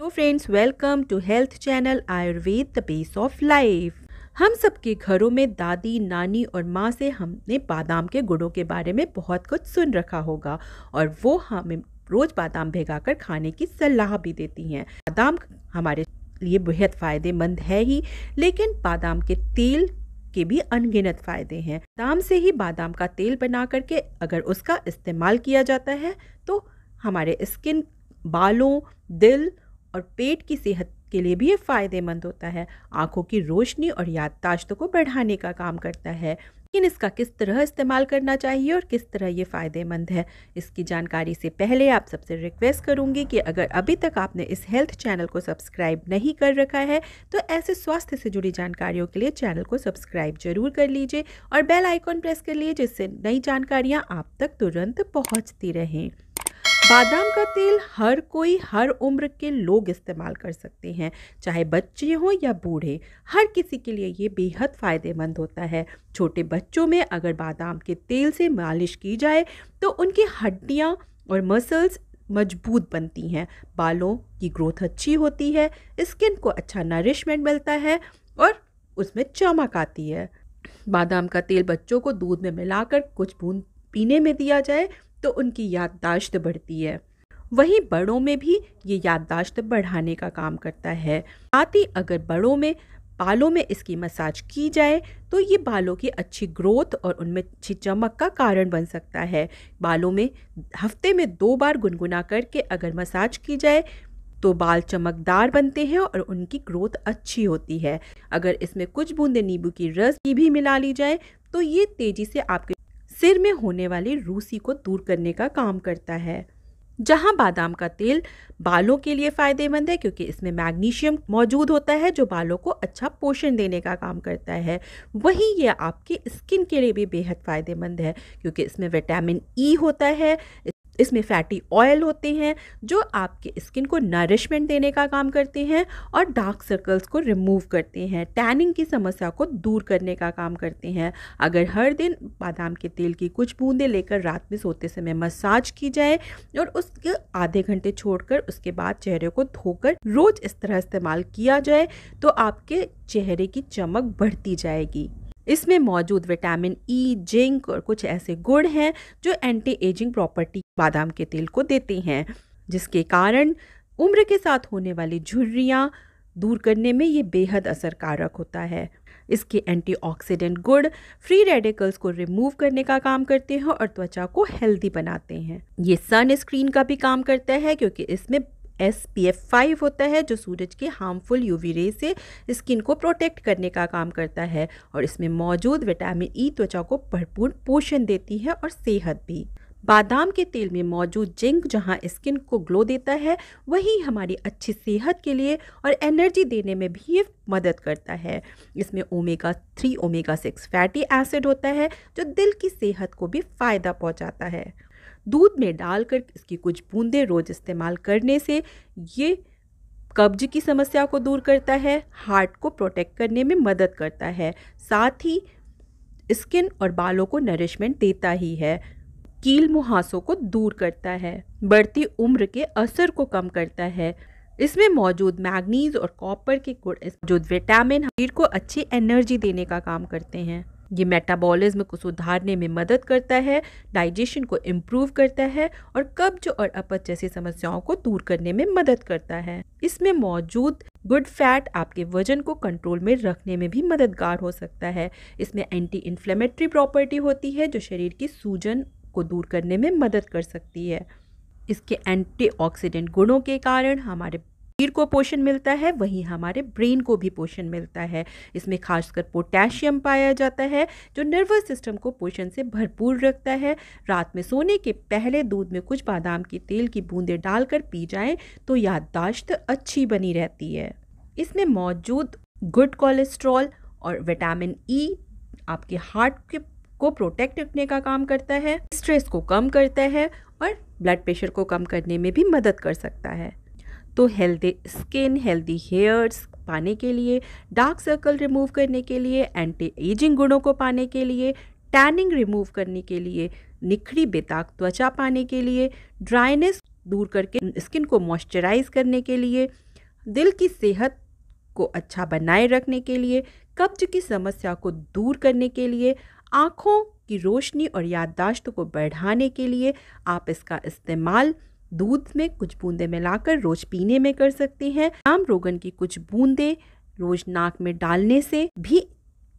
तो friends welcome to health channel Ayurveda the base of life हम सबके घरों में दादी नानी और माँ से हमने बादाम के गुड़ों के बारे में बहुत कुछ सुन रखा होगा और वो हमें रोज़ बादाम भिगाकर खाने की सलाह भी देती हैं बादाम हमारे लिए बेहद फ़ायदेमंद है ही लेकिन बादाम के तेल के भी अनगिनत फायदे हैं बादाम से ही बादाम का तेल बना करके अगर उसका इस्तेमाल किया जाता है तो हमारे स्किन बालों दिल और पेट की सेहत के लिए भी ये फ़ायदेमंद होता है आँखों की रोशनी और याददाश्त को बढ़ाने का काम करता है लेकिन इसका किस तरह इस्तेमाल करना चाहिए और किस तरह ये फ़ायदेमंद है इसकी जानकारी से पहले आप सबसे रिक्वेस्ट करूंगी कि अगर अभी तक आपने इस हेल्थ चैनल को सब्सक्राइब नहीं कर रखा है तो ऐसे स्वास्थ्य से जुड़ी जानकारियों के लिए चैनल को सब्सक्राइब जरूर कर लीजिए और बेल आइकॉन प्रेस कर लीजिए जिससे नई जानकारियाँ आप तक तुरंत पहुँचती रहें बादाम का तेल हर कोई हर उम्र के लोग इस्तेमाल कर सकते हैं चाहे बच्चे हों या बूढ़े हर किसी के लिए ये बेहद फ़ायदेमंद होता है छोटे बच्चों में अगर बादाम के तेल से मालिश की जाए तो उनकी हड्डियाँ और मसल्स मजबूत बनती हैं बालों की ग्रोथ अच्छी होती है स्किन को अच्छा नरिशमेंट मिलता है और उसमें चमक आती है बादाम का तेल बच्चों को दूध में मिलाकर कुछ बूंद पीने में दिया जाए तो उनकी याददाश्त बढ़ती है वहीं बड़ों में भी ये याददाश्त बढ़ाने का काम करता है साथ ही अगर बड़ों में बालों में इसकी मसाज की जाए तो ये बालों की अच्छी ग्रोथ और उनमें अच्छी चमक का कारण बन सकता है बालों में हफ्ते में दो बार गुनगुना करके अगर मसाज की जाए तो बाल चमकदार बनते हैं और उनकी ग्रोथ अच्छी होती है अगर इसमें कुछ बूंदे नींबू की रस की भी मिला ली जाए तो ये तेज़ी से आपके सिर में होने वाली रूसी को दूर करने का काम करता है जहां बादाम का तेल बालों के लिए फ़ायदेमंद है क्योंकि इसमें मैग्नीशियम मौजूद होता है जो बालों को अच्छा पोषण देने का काम करता है वहीं यह आपके स्किन के लिए भी बेहद फ़ायदेमंद है क्योंकि इसमें विटामिन ई e होता है इसमें फैटी ऑयल होते हैं जो आपके स्किन को नरिशमेंट देने का काम करते हैं और डार्क सर्कल्स को रिमूव करते हैं टैनिंग की समस्या को दूर करने का काम करते हैं अगर हर दिन बादाम के तेल की कुछ बूंदें लेकर रात में सोते समय मसाज की जाए और उसके आधे घंटे छोड़कर उसके बाद चेहरे को धोकर रोज़ इस तरह इस्तेमाल किया जाए तो आपके चेहरे की चमक बढ़ती जाएगी इसमें मौजूद विटामिन ई e, जिंक और कुछ ऐसे गुण हैं जो एंटी एजिंग प्रॉपर्टी बादाम के तेल को देते हैं जिसके कारण उम्र के साथ होने वाली झुर्रियाँ दूर करने में ये बेहद असरकारक होता है इसके एंटीऑक्सीडेंट गुण फ्री रेडिकल्स को रिमूव करने का काम करते हैं और त्वचा को हेल्दी बनाते हैं ये सनस्क्रीन का भी काम करता है क्योंकि इसमें एस पी एफ फाइव होता है जो सूरज के हार्मफुल यूवी रे से स्किन को प्रोटेक्ट करने का काम करता है और इसमें मौजूद विटामिन ई e त्वचा को भरपूर पोषण देती है और सेहत भी बादाम के तेल में मौजूद जिंक जहां स्किन को ग्लो देता है वही हमारी अच्छी सेहत के लिए और एनर्जी देने में भी ये मदद करता है इसमें omega three omega six fatty acid होता है जो दिल की सेहत को भी फ़ायदा पहुंचाता है दूध में डालकर इसकी कुछ बूंदें रोज़ इस्तेमाल करने से ये कब्ज की समस्या को दूर करता है हार्ट को प्रोटेक्ट करने में मदद करता है साथ ही स्किन और बालों को नरिशमेंट देता ही है कील मुहासों को दूर करता है बढ़ती उम्र के असर को कम करता है इसमें मौजूद मैग्नीज और कॉपर के गुड़ मौजूद विटामिन शरीर को अच्छी एनर्जी देने का काम करते हैं ये मेटाबॉलिज्म को सुधारने में मदद करता है डाइजेशन को इम्प्रूव करता है और कब्ज और अपच जैसी समस्याओं को दूर करने में मदद करता है इसमें मौजूद गुड फैट आपके वजन को कंट्रोल में रखने में भी मददगार हो सकता है इसमें एंटी इन्फ्लेमेटरी प्रॉपर्टी होती है जो शरीर की सूजन को दूर करने में मदद कर सकती है इसके एंटीऑक्सीडेंट गुणों के कारण हमारे शरीर को पोषण मिलता है वहीं हमारे ब्रेन को भी पोषण मिलता है इसमें खासकर पोटेशियम पाया जाता है जो नर्वस सिस्टम को पोषण से भरपूर रखता है रात में सोने के पहले दूध में कुछ बादाम के तेल की बूंदें डालकर पी जाएं तो याददाश्त अच्छी बनी रहती है इसमें मौजूद गुड कोलेस्ट्रॉल और विटामिन ई आपके हार्ट के को प्रोटेक्ट रखने का काम करता है स्ट्रेस को कम करता है और ब्लड प्रेशर को कम करने में भी मदद कर सकता है तो हेल्दी स्किन हेल्दी हेयर्स पाने के लिए डार्क सर्कल रिमूव करने के लिए एंटी एजिंग गुणों को पाने के लिए टैनिंग रिमूव करने के लिए निखरी बेताक त्वचा पाने के लिए ड्राइनेस दूर करके स्किन को मॉइस्चराइज करने के लिए दिल की सेहत को अच्छा बनाए रखने के लिए कब्ज की समस्या को दूर करने के लिए आँखों की रोशनी और याददाश्त को बढ़ाने के लिए आप इसका इस्तेमाल दूध में कुछ बूंदे मिलाकर रोज पीने में कर सकते हैं आम रोगन की कुछ बूंदे रोज नाक में डालने से भी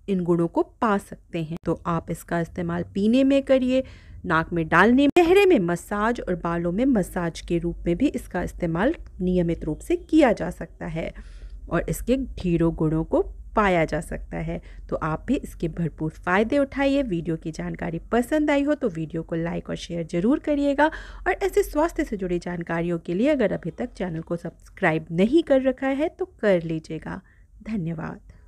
इन गुणों को पा सकते हैं तो आप इसका इस्तेमाल पीने में करिए नाक में डालने में चेहरे में मसाज और बालों में मसाज के रूप में भी इसका इस्तेमाल नियमित रूप से किया जा सकता है और इसके ढेरों गुणों को पाया जा सकता है तो आप भी इसके भरपूर फ़ायदे उठाइए वीडियो की जानकारी पसंद आई हो तो वीडियो को लाइक और शेयर ज़रूर करिएगा और ऐसे स्वास्थ्य से जुड़ी जानकारियों के लिए अगर अभी तक चैनल को सब्सक्राइब नहीं कर रखा है तो कर लीजिएगा धन्यवाद